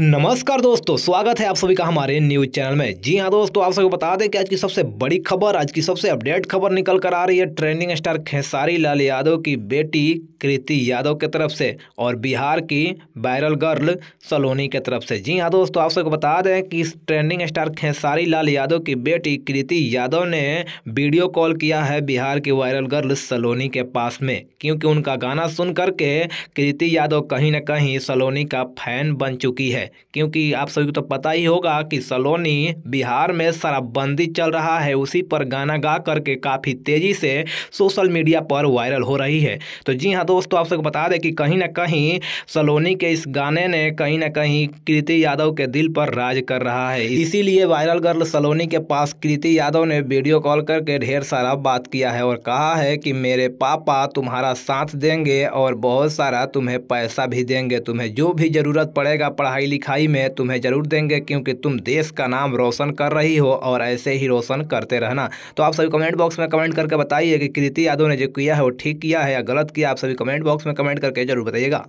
नमस्कार दोस्तों स्वागत है आप सभी का हमारे न्यूज चैनल में जी हाँ दोस्तों आप सबको बता दें कि आज की सबसे बड़ी खबर आज की सबसे अपडेट खबर निकल कर आ रही है ट्रेंडिंग स्टार खेसारी लाल यादव की बेटी कृति यादव की तरफ से और बिहार की वायरल गर्ल सलोनी की तरफ से जी हाँ दोस्तों आप सबको बता दें कि ट्रेंडिंग स्टार खेसारी लाल यादव की बेटी कृति यादव ने वीडियो कॉल किया है बिहार की वायरल गर्ल सलोनी के पास में क्योंकि उनका गाना सुन करके कृति यादव कहीं ना कहीं सलोनी का फैन बन चुकी है क्योंकि आप सभी को तो पता ही होगा कि सलोनी बिहार में शराबबंदी चल रहा है उसी पर गाना गा करके काफ़ी तेज़ी से सोशल मीडिया पर वायरल हो रही है तो जी हाँ दोस्तों आप सबको बता दें कि कहीं ना कहीं सलोनी के इस गाने ने कहीं ना कहीं कृति यादव के दिल पर राज कर रहा है इसीलिए वायरल गर्ल सलोनी के पास कृति यादव ने वीडियो कॉल करके ढेर सारा बात किया है और कहा है कि मेरे पापा तुम्हारा साथ देंगे और बहुत सारा तुम्हें पैसा भी देंगे तुम्हें जो भी ज़रूरत पड़ेगा पढ़ाई लिखाई में तुम्हें ज़रूर देंगे क्योंकि तुम देश का नाम रोशन कर रही हो और ऐसे ही रोशन करते रहना तो आप सभी कमेंट बॉक्स में कमेंट करके बताइए कि कृति यादव ने जो किया है वो ठीक किया है या गलत किया आप सभी कमेंट बॉक्स में कमेंट करके ज़रूर बताइएगा